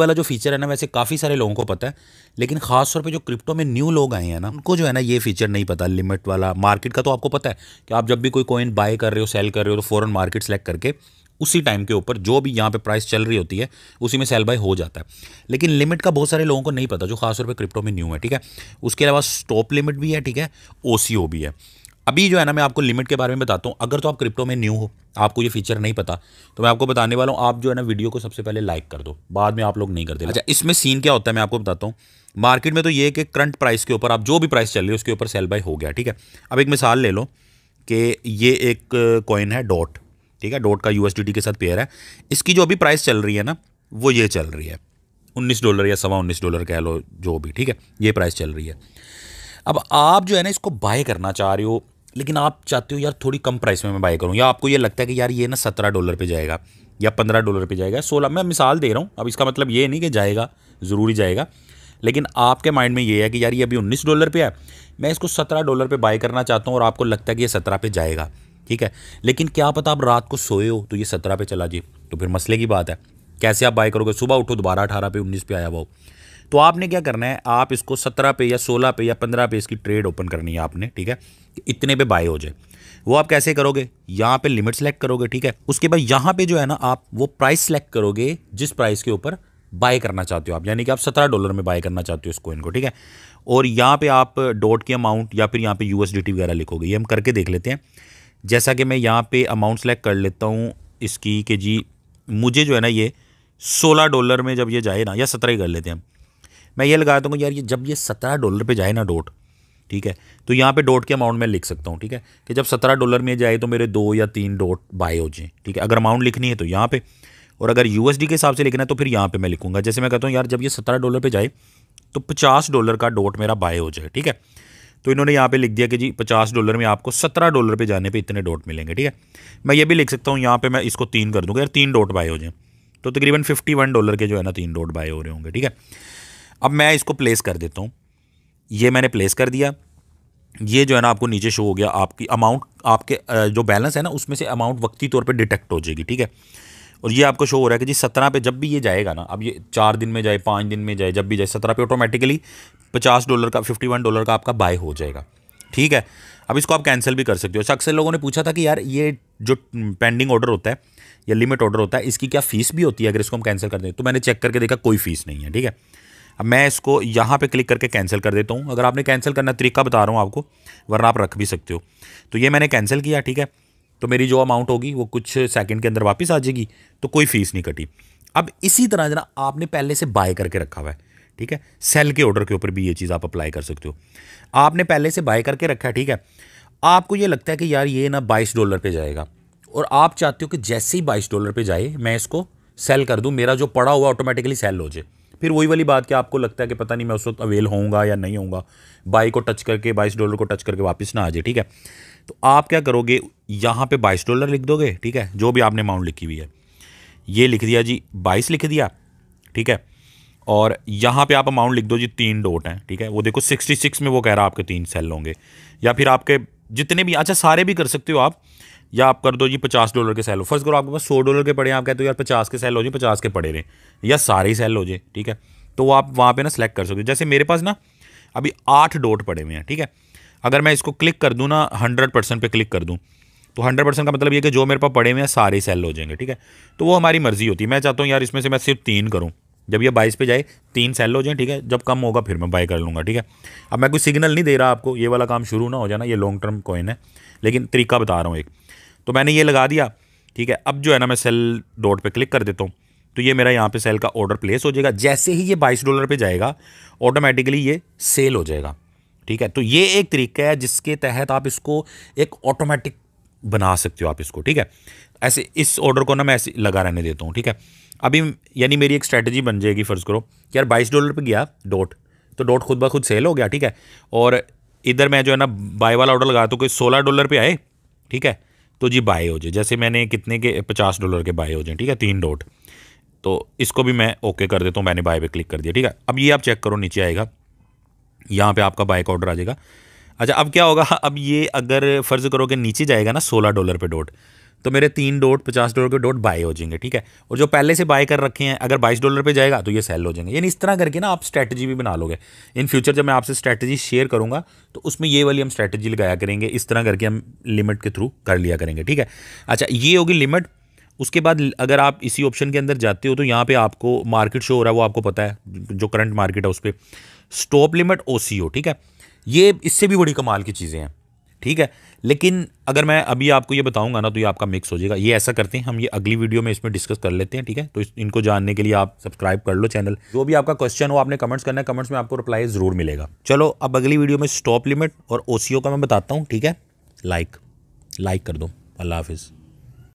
वाला जो फीचर है ना वैसे काफ़ी सारे लोगों को पता है लेकिन खास तौर पे जो क्रिप्टो में न्यू लोग आए हैं ना उनको जो है ना ये फीचर नहीं पता लिमिट वाला मार्केट का तो आपको पता है कि आप जब भी कोई कॉइन बाय कर रहे हो सेल कर रहे हो तो फॉरन मार्केट सेलेक्ट करके उसी टाइम के ऊपर जो भी यहाँ पे प्राइस चल रही होती है उसी में सेल बाय हो जाता है लेकिन लिमिट का बहुत सारे लोगों को नहीं पता जो खासतौर पर क्रिप्टो में न्यू है ठीक है उसके अलावा स्टॉप लिमिट भी है ठीक है ओ भी है अभी जो है ना मैं आपको लिमिट के बारे में बताता हूँ अगर तो आप क्रिप्टो में न्यू हो आपको ये फीचर नहीं पता तो मैं आपको बताने वाला हूँ आप जो है ना वीडियो को सबसे पहले लाइक कर दो बाद में आप लोग नहीं कर दे अच्छा इसमें सीन क्या होता है मैं आपको बताता हूँ मार्केट में तो ये कि करंट प्राइस के ऊपर आप जो भी प्राइस चल रही है उसके ऊपर सेल बाई हो गया ठीक है अब एक मिसाल ले लो कि ये एक कॉइन है डॉट ठीक है डॉट का यू के साथ पेयर है इसकी जो अभी प्राइस चल रही है ना वो ये चल रही है उन्नीस डॉलर या सवा उन्नीस डॉलर कह लो जो भी ठीक है ये प्राइस चल रही है अब आप जो है ना इसको बाय करना चाह रहे हो लेकिन आप चाहते हो यार थोड़ी कम प्राइस में मैं बाय करूँ या आपको ये लगता है कि यार ये ना सत्रह डॉलर पर जाएगा या पंद्रह डॉलर पर जाएगा सोलह मैं मिसाल दे रहा हूँ अब इसका मतलब ये नहीं कि जाएगा ज़रूरी जाएगा लेकिन आपके माइंड में ये है कि यार ये अभी उन्नीस डॉलर पर है मैं इसको सत्रह डॉलर पर बाय करना चाहता हूँ और आपको लगता है कि ये सत्रह पे जाएगा ठीक है लेकिन क्या पता आप रात को सोए हो तो ये सत्रह पे चला जाए तो फिर मसले की बात है कैसे आप बाय करोगे सुबह उठो दोबारा अठारह पे उन्नीस पे आया हुआ तो आपने क्या करना है आप इसको सत्रह पे या सोलह पे या पंद्रह पे इसकी ट्रेड ओपन करनी है आपने ठीक है इतने पे बाय हो जाए वो आप कैसे करोगे यहाँ पे लिमिट सेलेक्ट करोगे ठीक है उसके बाद यहाँ पे जो है ना आप वो प्राइस सेलेक्ट करोगे जिस प्राइस के ऊपर बाय करना चाहते हो आप यानी कि आप सत्रह डॉलर में बाय करना चाहते हो इस कोइन को ठीक है और यहाँ पे आप डॉट की अमाउंट या फिर यहाँ पे यूएसडीटी वगैरह लिखोगे ये हम करके देख लेते हैं जैसा कि मैं यहाँ पे अमाउंट सेलेक्ट कर लेता हूँ इसकी कि जी मुझे जो है ना ये सोलह डॉलर में जब ये जाए ना या सत्रह ही कर लेते हैं मैं ये लगा दूँगा यार ये जब ये सत्रह डॉलर पर जाए ना डोट ठीक है तो यहाँ पे डॉट के अमाउंट में लिख सकता हूँ ठीक है कि जब सत्रह डॉलर में जाए तो मेरे दो या तीन डॉट बाय हो जाए ठीक है अगर अमाउंट लिखनी है तो यहाँ पे और अगर यूएसडी के हिसाब से लिखना है तो फिर यहाँ पे मैं लिखूंगा जैसे मैं कहता हूँ यार जब ये सत्रह डॉलर पे जाए तो पचास डॉलर का डॉट मेरा बाय हो जाए ठीक है तो इन्होंने यहाँ पे लिख दिया कि जी पचास डॉलर में आपको सत्रह डॉलर पे जाने पे इतने डॉट मिलेंगे ठीक है मैं ये भी लिख सकता हूँ यहाँ पे मैं इसको तीन कर दूँगा यार तीन डॉट बाय हो जाए तो तकरीबन फिफ्टी वन डॉलर के जो है ना तीन डॉट बाय हो रहे होंगे ठीक है अब मैं इसको प्लेस कर देता हूँ ये मैंने प्लेस कर दिया ये जो है ना आपको नीचे शो हो गया आपकी अमाउंट आपके जो बैलेंस है ना उसमें से अमाउंट वक्ती तौर पे डिटेक्ट हो जाएगी ठीक है और ये आपको शो हो रहा है कि जी सत्रह पे जब भी ये जाएगा ना अब ये चार दिन में जाए पाँच दिन में जाए जब भी जाए सत्रह पे ऑटोमेटिकली पचास डॉलर का फिफ्टी वन डॉलर का आपका बाय हो जाएगा ठीक है अब इसको आप कैंसिल भी कर सकते हो अच्छा, अक्सर लोगों ने पूछा था कि यार ये जो पेंडिंग ऑर्डर होता है या लिमिट ऑर्डर होता है इसकी क्या फ़ीस भी होती है अगर इसको हम कैंसिल कर दें तो मैंने चेक करके देखा कोई फ़ीस नहीं है ठीक है अब मैं इसको यहाँ पे क्लिक करके कैंसिल कर देता हूँ अगर आपने कैंसिल करना तरीका बता रहा हूँ आपको वरना आप रख भी सकते हो तो ये मैंने कैंसिल किया ठीक है तो मेरी जो अमाउंट होगी वो कुछ सेकंड के अंदर वापस आ जाएगी तो कोई फ़ीस नहीं कटी अब इसी तरह जना आपने पहले से बाय करके रखा हुआ है ठीक है सेल के ऑर्डर के ऊपर भी ये चीज़ आप अप्लाई कर सकते हो आपने पहले से बाय करके रखा है ठीक है आपको ये लगता है कि यार ये ना बाईस डॉलर पे जाएगा और आप चाहते हो कि जैसे ही बाईस डॉलर पे जाए मैं इसको सेल कर दूँ मेरा जो पड़ा हुआ ऑटोमेटिकली सेल हो जाए फिर वही वाली बात क्या आपको लगता है कि पता नहीं मैं उस वक्त अवेल होऊंगा या नहीं होऊंगा बाई को टच करके बाईस डॉलर को टच करके वापस ना आ जाए ठीक है तो आप क्या करोगे यहाँ पे बाईस डॉलर लिख दोगे ठीक है जो भी आपने अमाउंट लिखी हुई है ये लिख दिया जी बाईस लिख दिया ठीक है और यहाँ पे आप अमाउंट लिख दो जी तीन डोट हैं ठीक है वो देखो सिक्सटी सिक्स में वो कह रहा है आपके तीन सेल होंगे या फिर आपके जितने भी अच्छा सारे भी कर सकते हो आप या आप कर दो जी पचास डॉलर के सेल हो फर्स्ट करो आपके पास सौ डॉलर के पड़े हैं आप कहते हो यार पचास के सेल हो जाए पचास के पड़े रहे या सारे ही सेल हो जाए ठीक है तो आप वहाँ पर ना सेलेक्ट कर सकते हो जैसे मेरे पास ना अभी आठ डॉट पड़े हुए हैं ठीक है अगर मैं इसको क्लिक कर दूँ ना हंड्रेड परसेंट पर क्लिक कर दूँ तो हंड्रेड परसेंट का मतलब ये कि जो मेरे पास पड़े हुए हैं सारे सेल हो जाएंगे ठीक है तो वो हमारी मर्ज़ी होती है मैं चाहता हूँ यार इसमें से मैं सिर्फ तीन करूँ जब ये बाईस पे जाए तीन सेल हो जाए ठीक है जब कम होगा फिर मैं बाई कर लूँगा ठीक है अब मैं कोई सिग्नल नहीं दे रहा आपको ये वाला काम शुरू ना हो जाना ये लॉन्ग टर्म कॉइन है लेकिन तरीका बता रहा हूँ एक तो मैंने ये लगा दिया ठीक है अब जो है ना मैं सेल डॉट पे क्लिक कर देता हूँ तो ये मेरा यहाँ पे सेल का ऑर्डर प्लेस हो जाएगा जैसे ही ये बाईस डॉलर पे जाएगा ऑटोमेटिकली ये सेल हो जाएगा ठीक है तो ये एक तरीका है जिसके तहत आप इसको एक ऑटोमेटिक बना सकते हो आप इसको ठीक है ऐसे इस ऑर्डर को ना मैं ऐसे लगा रहने देता हूँ ठीक है अभी यानी मेरी एक स्ट्रैटेजी बन जाएगी फ़र्ज़ करो कि यार बाईस डॉलर पर गया डॉट तो डॉट खुद ब खुद सेल हो गया ठीक है और इधर मैं जो है ना बाय वाला ऑर्डर लगा तो कोई सोलह डॉलर पर आए ठीक है तो जी बाय हो जाए जैसे मैंने कितने के पचास डॉलर के बाय हो जाए ठीक है तीन डॉट तो इसको भी मैं ओके कर देता हूँ मैंने बाय पे क्लिक कर दिया ठीक है अब ये आप चेक करो नीचे आएगा यहाँ पे आपका बाय का ऑर्डर आ जाएगा अच्छा अब क्या होगा अब ये अगर फ़र्ज़ करो कि नीचे जाएगा ना सोलह डॉलर पे डॉट तो मेरे तीन डॉट पचास डॉलर के डॉट बाय हो जाएंगे ठीक है और जो पहले से बाय कर रखे हैं अगर बाईस डॉलर पे जाएगा तो ये सेल हो जाएंगे यानी इस तरह करके ना आप स्ट्रैटेजी भी बना लोगे इन फ्यूचर जब मैं आपसे स्ट्रैटेजी शेयर करूँगा तो उसमें ये वाली हम स्ट्रैटेजी लगाया करेंगे इस तरह करके हम लिमिट के थ्रू कर लिया करेंगे ठीक है अच्छा ये होगी लिमिट उसके बाद अगर आप इसी ऑप्शन के अंदर जाते हो तो यहाँ पर आपको मार्केट शो हो रहा है वो आपको पता है जो करंट मार्केट है उस पर स्टॉप लिमिट ओ ठीक है ये इससे भी बड़ी कमाल की चीज़ें हैं ठीक है लेकिन अगर मैं अभी आपको ये बताऊंगा ना तो ये आपका मिक्स हो जाएगा ये ऐसा करते हैं हम ये अगली वीडियो में इसमें डिस्कस कर लेते हैं ठीक है तो इनको जानने के लिए आप सब्सक्राइब कर लो चैनल जो भी आपका क्वेश्चन हो आपने कमेंट्स करना है कमेंट्स में आपको रिप्लाई ज़रूर मिलेगा चलो अब अगली वीडियो में स्टॉप लिमिट और ओ का मैं बताता हूँ ठीक है लाइक लाइक कर दो अल्लाह हाफिज़